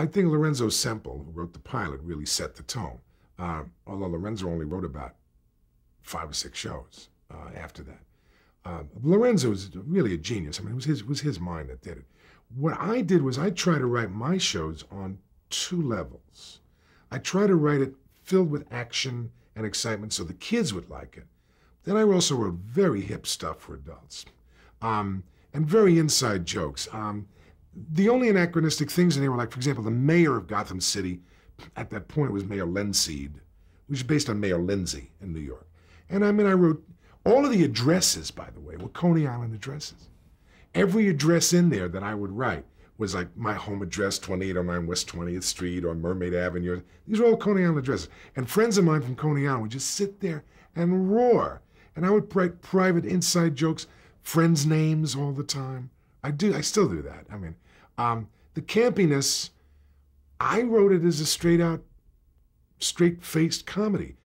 I think Lorenzo Semple, who wrote the pilot, really set the tone. Uh, although Lorenzo only wrote about five or six shows uh, after that. Uh, Lorenzo was really a genius. I mean, it was his it was his mind that did it. What I did was I try to write my shows on two levels. I try to write it filled with action and excitement so the kids would like it. Then I also wrote very hip stuff for adults, um, and very inside jokes. Um, the only anachronistic things in there were like, for example, the mayor of Gotham City at that point it was Mayor Lindsey, which is based on Mayor Lindsay in New York. And I mean, I wrote all of the addresses, by the way, were Coney Island addresses. Every address in there that I would write was like my home address, 2809 West 20th Street or Mermaid Avenue. These are all Coney Island addresses. And friends of mine from Coney Island would just sit there and roar. And I would write private inside jokes, friends' names all the time. I do. I still do that. I mean, um, the campiness. I wrote it as a straight out, straight faced comedy.